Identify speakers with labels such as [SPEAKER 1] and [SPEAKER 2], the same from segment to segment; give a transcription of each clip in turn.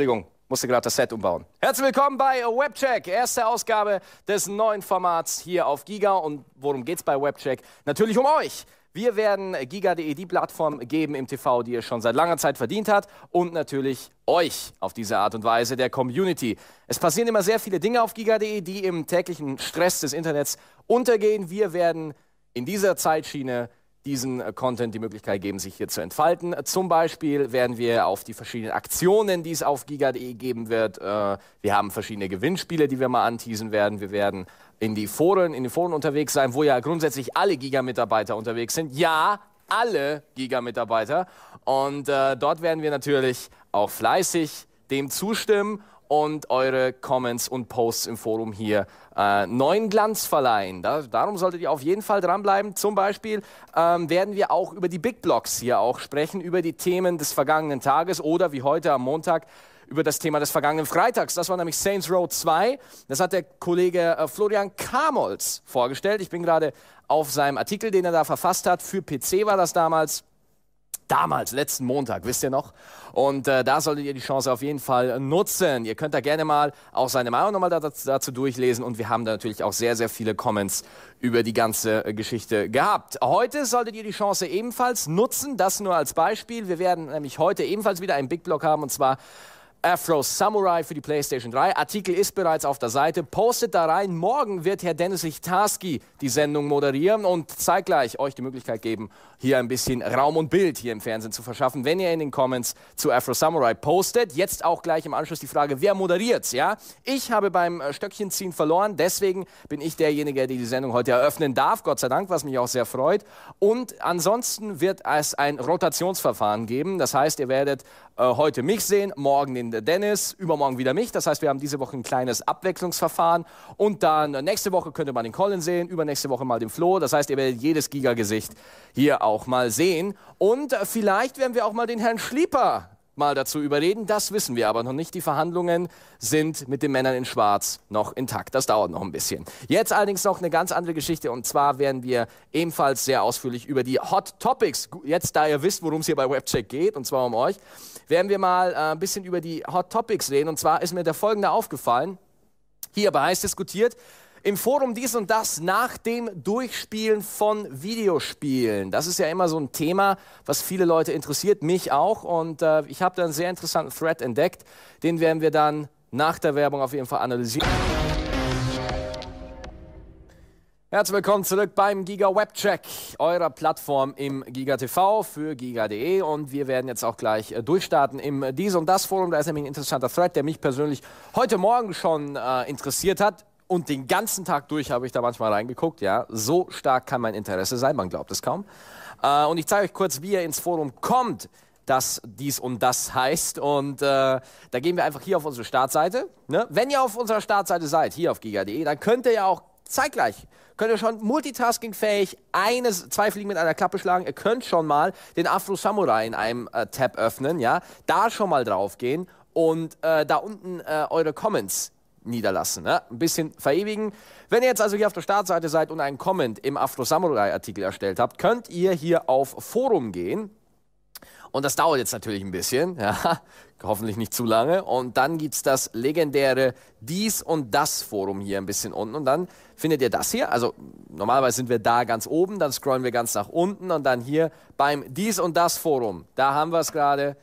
[SPEAKER 1] Entschuldigung, musste gerade das Set umbauen. Herzlich willkommen bei Webcheck, erste Ausgabe des neuen Formats hier auf Giga. Und worum geht's bei Webcheck? Natürlich um euch. Wir werden Giga.de die Plattform geben im TV, die ihr schon seit langer Zeit verdient hat und natürlich euch auf diese Art und Weise der Community. Es passieren immer sehr viele Dinge auf Giga.de, die im täglichen Stress des Internets untergehen. Wir werden in dieser Zeitschiene diesen äh, Content die Möglichkeit geben, sich hier zu entfalten. Zum Beispiel werden wir auf die verschiedenen Aktionen, die es auf giga.de geben wird. Äh, wir haben verschiedene Gewinnspiele, die wir mal anteasen werden. Wir werden in die Foren, in den Foren unterwegs sein, wo ja grundsätzlich alle Giga-Mitarbeiter unterwegs sind. Ja, alle Giga-Mitarbeiter. Und äh, dort werden wir natürlich auch fleißig dem zustimmen und eure Comments und Posts im Forum hier äh, neuen Glanz verleihen. Da, darum solltet ihr auf jeden Fall dranbleiben. Zum Beispiel ähm, werden wir auch über die Big Blocks hier auch sprechen, über die Themen des vergangenen Tages oder wie heute am Montag über das Thema des vergangenen Freitags. Das war nämlich Saints Row 2. Das hat der Kollege äh, Florian Kamolz vorgestellt. Ich bin gerade auf seinem Artikel, den er da verfasst hat. Für PC war das damals damals, letzten Montag, wisst ihr noch? Und äh, da solltet ihr die Chance auf jeden Fall nutzen. Ihr könnt da gerne mal auch seine Meinung nochmal dazu, dazu durchlesen und wir haben da natürlich auch sehr, sehr viele Comments über die ganze äh, Geschichte gehabt. Heute solltet ihr die Chance ebenfalls nutzen, das nur als Beispiel. Wir werden nämlich heute ebenfalls wieder einen Big Block haben und zwar Afro Samurai für die PlayStation 3. Artikel ist bereits auf der Seite. Postet da rein. Morgen wird Herr Dennis Lichtarski die Sendung moderieren und zeitgleich euch die Möglichkeit geben, hier ein bisschen Raum und Bild hier im Fernsehen zu verschaffen, wenn ihr in den Comments zu Afro Samurai postet. Jetzt auch gleich im Anschluss die Frage, wer moderiert's, ja? Ich habe beim äh, Stöckchenziehen verloren, deswegen bin ich derjenige, der die Sendung heute eröffnen darf, Gott sei Dank, was mich auch sehr freut. Und ansonsten wird es ein Rotationsverfahren geben, das heißt, ihr werdet äh, heute mich sehen, morgen den Dennis, übermorgen wieder mich. Das heißt, wir haben diese Woche ein kleines Abwechslungsverfahren. Und dann nächste Woche könnte man den Colin sehen, übernächste Woche mal den Flo. Das heißt, ihr werdet jedes Gigagesicht hier auch mal sehen. Und vielleicht werden wir auch mal den Herrn Schlieper mal dazu überreden. Das wissen wir aber noch nicht. Die Verhandlungen sind mit den Männern in Schwarz noch intakt. Das dauert noch ein bisschen. Jetzt allerdings noch eine ganz andere Geschichte und zwar werden wir ebenfalls sehr ausführlich über die Hot Topics, jetzt da ihr wisst, worum es hier bei Webcheck geht und zwar um euch, werden wir mal äh, ein bisschen über die Hot Topics reden und zwar ist mir der folgende aufgefallen. Hier bei heiß diskutiert im Forum dies und das nach dem Durchspielen von Videospielen. Das ist ja immer so ein Thema, was viele Leute interessiert, mich auch. Und äh, ich habe da einen sehr interessanten Thread entdeckt. Den werden wir dann nach der Werbung auf jeden Fall analysieren. Herzlich willkommen zurück beim Giga Web Check, eurer Plattform im Giga TV für giga.de. Und wir werden jetzt auch gleich äh, durchstarten im Dies und Das Forum. Da ist nämlich ein interessanter Thread, der mich persönlich heute Morgen schon äh, interessiert hat. Und den ganzen Tag durch habe ich da manchmal reingeguckt, ja. So stark kann mein Interesse sein, man glaubt es kaum. Äh, und ich zeige euch kurz, wie ihr ins Forum kommt, dass dies und das heißt. Und äh, da gehen wir einfach hier auf unsere Startseite. Ne? Wenn ihr auf unserer Startseite seid, hier auf giga.de, dann könnt ihr ja auch zeitgleich könnt ihr schon multitaskingfähig eines, zwei Fliegen mit einer Klappe schlagen. Ihr könnt schon mal den Afro Samurai in einem äh, Tab öffnen, ja, da schon mal draufgehen und äh, da unten äh, eure Comments niederlassen. Ne? Ein bisschen verewigen. Wenn ihr jetzt also hier auf der Startseite seid und einen Comment im Afro Samurai Artikel erstellt habt, könnt ihr hier auf Forum gehen. Und das dauert jetzt natürlich ein bisschen, ja, hoffentlich nicht zu lange. Und dann gibt es das legendäre Dies und Das Forum hier ein bisschen unten. Und dann findet ihr das hier. Also normalerweise sind wir da ganz oben, dann scrollen wir ganz nach unten und dann hier beim Dies und Das Forum. Da haben wir es gerade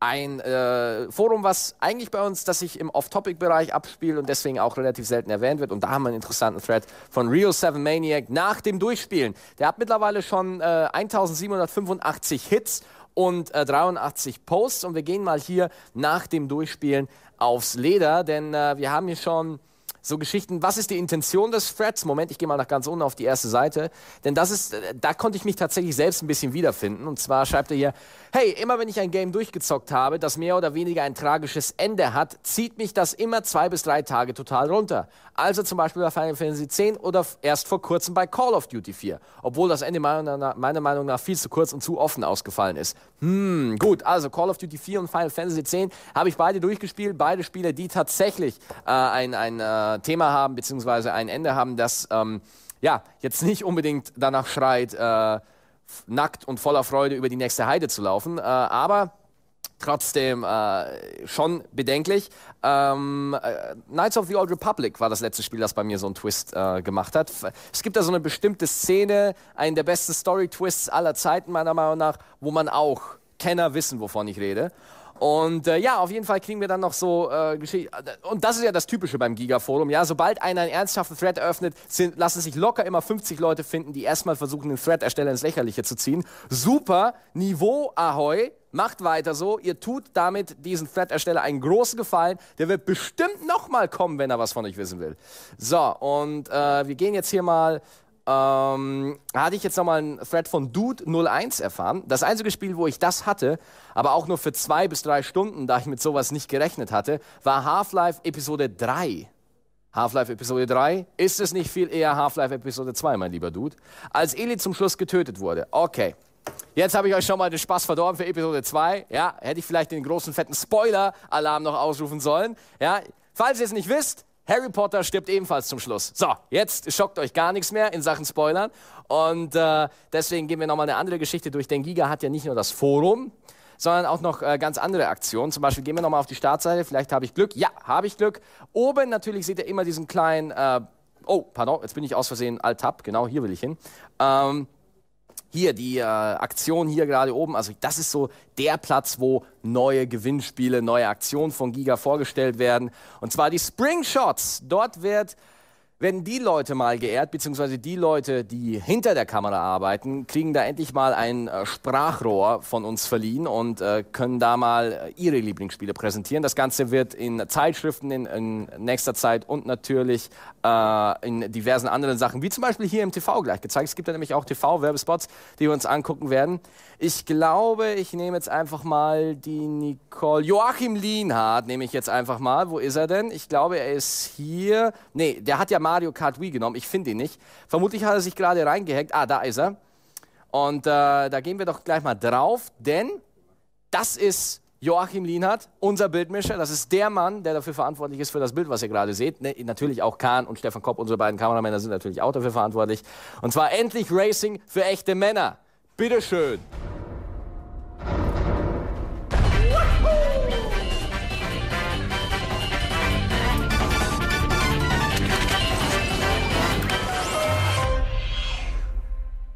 [SPEAKER 1] ein äh, Forum, was eigentlich bei uns, das sich im Off-Topic-Bereich abspielt und deswegen auch relativ selten erwähnt wird. Und da haben wir einen interessanten Thread von Real 7 Maniac nach dem Durchspielen. Der hat mittlerweile schon äh, 1785 Hits und äh, 83 Posts. Und wir gehen mal hier nach dem Durchspielen aufs Leder, denn äh, wir haben hier schon so Geschichten. Was ist die Intention des Threads? Moment, ich gehe mal nach ganz unten auf die erste Seite. Denn das ist, äh, da konnte ich mich tatsächlich selbst ein bisschen wiederfinden. Und zwar schreibt er hier, hey, immer wenn ich ein Game durchgezockt habe, das mehr oder weniger ein tragisches Ende hat, zieht mich das immer zwei bis drei Tage total runter. Also zum Beispiel bei Final Fantasy X oder erst vor kurzem bei Call of Duty 4. Obwohl das Ende meiner, meiner Meinung nach viel zu kurz und zu offen ausgefallen ist. Hm, gut, also Call of Duty 4 und Final Fantasy X habe ich beide durchgespielt. Beide Spiele, die tatsächlich äh, ein, ein äh, Thema haben, beziehungsweise ein Ende haben, das ähm, ja, jetzt nicht unbedingt danach schreit, äh, nackt und voller Freude über die nächste Heide zu laufen, äh, aber trotzdem äh, schon bedenklich. Ähm, äh, Knights of the Old Republic war das letzte Spiel, das bei mir so einen Twist äh, gemacht hat. Es gibt da so eine bestimmte Szene, einen der besten Story-Twists aller Zeiten, meiner Meinung nach, wo man auch Kenner wissen, wovon ich rede. Und äh, ja, auf jeden Fall kriegen wir dann noch so äh, Geschichten. Äh, und das ist ja das Typische beim Gigaforum. Ja, sobald einer einen ernsthaften Thread eröffnet, sind, lassen sich locker immer 50 Leute finden, die erstmal versuchen, den Thread-Ersteller ins Lächerliche zu ziehen. Super, Niveau, Ahoi. Macht weiter so, ihr tut damit diesen Thread-Ersteller einen großen Gefallen. Der wird bestimmt nochmal kommen, wenn er was von euch wissen will. So, und äh, wir gehen jetzt hier mal ähm, hatte ich jetzt nochmal einen Thread von Dude01 erfahren. Das einzige Spiel, wo ich das hatte, aber auch nur für zwei bis drei Stunden, da ich mit sowas nicht gerechnet hatte, war Half-Life Episode 3. Half-Life Episode 3? Ist es nicht viel eher Half-Life Episode 2, mein lieber Dude? Als Eli zum Schluss getötet wurde. Okay. Jetzt habe ich euch schon mal den Spaß verdorben für Episode 2. Ja, hätte ich vielleicht den großen fetten Spoiler-Alarm noch ausrufen sollen. Ja, falls ihr es nicht wisst, Harry Potter stirbt ebenfalls zum Schluss. So, jetzt schockt euch gar nichts mehr in Sachen Spoilern. Und äh, deswegen gehen wir nochmal eine andere Geschichte durch. Denn Giga hat ja nicht nur das Forum, sondern auch noch äh, ganz andere Aktionen. Zum Beispiel gehen wir nochmal auf die Startseite. Vielleicht habe ich Glück. Ja, habe ich Glück. Oben natürlich seht ihr immer diesen kleinen. Äh, oh, pardon, jetzt bin ich aus Versehen Alt-Tab. Genau, hier will ich hin. Ähm, hier die äh, Aktion hier gerade oben, also das ist so der Platz, wo neue Gewinnspiele, neue Aktionen von Giga vorgestellt werden. Und zwar die Spring Shots. Dort wird werden die Leute mal geehrt, beziehungsweise die Leute, die hinter der Kamera arbeiten, kriegen da endlich mal ein äh, Sprachrohr von uns verliehen und äh, können da mal äh, ihre Lieblingsspiele präsentieren. Das Ganze wird in Zeitschriften in, in nächster Zeit und natürlich äh, in diversen anderen Sachen, wie zum Beispiel hier im TV gleich gezeigt. Es gibt da nämlich auch TV-Werbespots, die wir uns angucken werden. Ich glaube, ich nehme jetzt einfach mal die Nicole. Joachim Lienhardt nehme ich jetzt einfach mal. Wo ist er denn? Ich glaube, er ist hier. Nee, der hat ja Mario Kart Wii genommen. Ich finde ihn nicht. Vermutlich hat er sich gerade reingehackt. Ah, da ist er. Und äh, da gehen wir doch gleich mal drauf, denn das ist Joachim Lienhardt, unser Bildmischer. Das ist der Mann, der dafür verantwortlich ist für das Bild, was ihr gerade seht. Ne, natürlich auch Kahn und Stefan Kopp, unsere beiden Kameramänner, sind natürlich auch dafür verantwortlich. Und zwar endlich Racing für echte Männer. Bitteschön.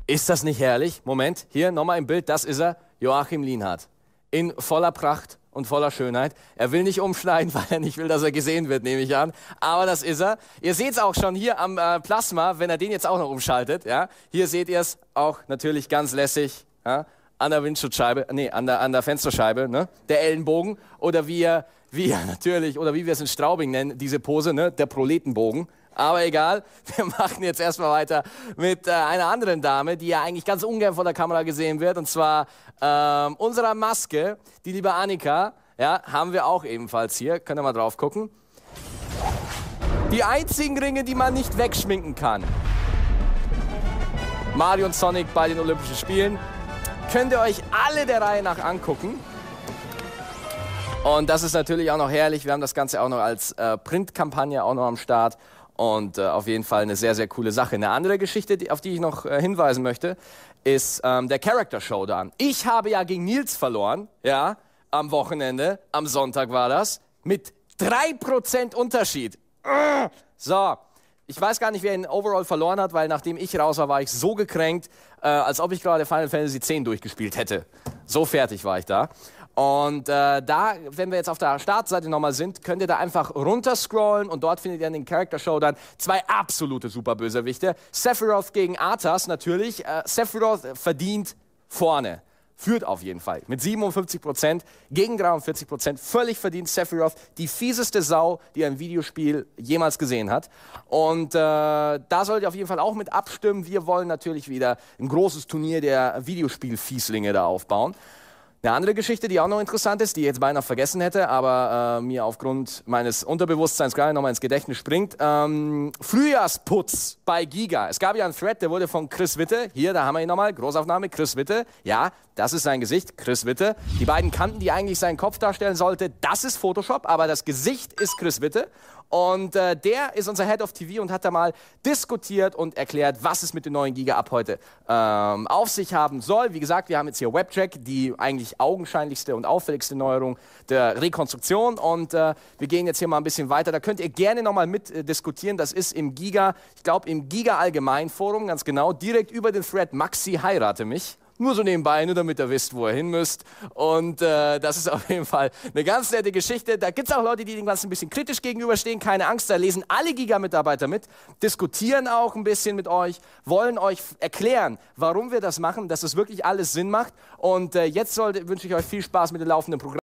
[SPEAKER 1] Ist das nicht herrlich? Moment, hier nochmal im Bild, das ist er, Joachim Lienhardt. In voller Pracht, und voller Schönheit. Er will nicht umschneiden, weil er nicht will, dass er gesehen wird, nehme ich an. Aber das ist er. Ihr seht es auch schon hier am äh, Plasma, wenn er den jetzt auch noch umschaltet. Ja? Hier seht ihr es auch natürlich ganz lässig ja? an der Windschutzscheibe, nee, an der, an der Fensterscheibe, ne? der Ellenbogen oder wie wie natürlich, oder wie wir es in Straubing nennen, diese Pose, ne? der Proletenbogen. Aber egal, wir machen jetzt erstmal weiter mit äh, einer anderen Dame, die ja eigentlich ganz ungern vor der Kamera gesehen wird, und zwar ähm, unserer Maske, die liebe Annika. Ja, haben wir auch ebenfalls hier. Könnt ihr mal drauf gucken. Die einzigen Ringe, die man nicht wegschminken kann. Mario und Sonic bei den Olympischen Spielen. Könnt ihr euch alle der Reihe nach angucken. Und das ist natürlich auch noch herrlich. Wir haben das Ganze auch noch als äh, Printkampagne auch noch am Start. Und äh, auf jeden Fall eine sehr, sehr coole Sache. Eine andere Geschichte, die, auf die ich noch äh, hinweisen möchte, ist ähm, der Character Showdown. Ich habe ja gegen Nils verloren, ja, am Wochenende, am Sonntag war das, mit 3% Unterschied. so, ich weiß gar nicht, wer ihn overall verloren hat, weil nachdem ich raus war, war ich so gekränkt, äh, als ob ich gerade Final Fantasy X durchgespielt hätte. So fertig war ich da. Und äh, da, wenn wir jetzt auf der Startseite nochmal sind, könnt ihr da einfach runterscrollen und dort findet ihr in den Character Showdown zwei absolute Superbösewichte. Sephiroth gegen Arthas natürlich. Äh, Sephiroth verdient vorne. Führt auf jeden Fall mit 57% gegen 43%. Völlig verdient Sephiroth, die fieseste Sau, die ein Videospiel jemals gesehen hat. Und äh, da solltet ihr auf jeden Fall auch mit abstimmen. Wir wollen natürlich wieder ein großes Turnier der Videospielfieslinge da aufbauen. Eine andere Geschichte, die auch noch interessant ist, die ich jetzt beinahe vergessen hätte, aber äh, mir aufgrund meines Unterbewusstseins gerade nochmal ins Gedächtnis springt. Ähm, Frühjahrsputz bei Giga. Es gab ja einen Thread, der wurde von Chris Witte, hier, da haben wir ihn nochmal, Großaufnahme, Chris Witte. Ja, das ist sein Gesicht, Chris Witte. Die beiden Kanten, die eigentlich seinen Kopf darstellen sollte, das ist Photoshop, aber das Gesicht ist Chris Witte. Und äh, der ist unser Head of TV und hat da mal diskutiert und erklärt, was es mit dem neuen Giga ab heute ähm, auf sich haben soll. Wie gesagt, wir haben jetzt hier WebTrack, die eigentlich augenscheinlichste und auffälligste Neuerung der Rekonstruktion. Und äh, wir gehen jetzt hier mal ein bisschen weiter. Da könnt ihr gerne nochmal mit äh, diskutieren. Das ist im Giga, ich glaube im Giga Allgemeinforum, ganz genau, direkt über den Thread Maxi heirate mich. Nur so nebenbei, nur damit ihr wisst, wo ihr hin müsst. Und äh, das ist auf jeden Fall eine ganz nette Geschichte. Da gibt es auch Leute, die dem Ganzen ein bisschen kritisch gegenüberstehen. Keine Angst, da lesen alle Giga-Mitarbeiter mit, diskutieren auch ein bisschen mit euch, wollen euch erklären, warum wir das machen, dass es das wirklich alles Sinn macht. Und äh, jetzt wünsche ich euch viel Spaß mit dem laufenden Programm.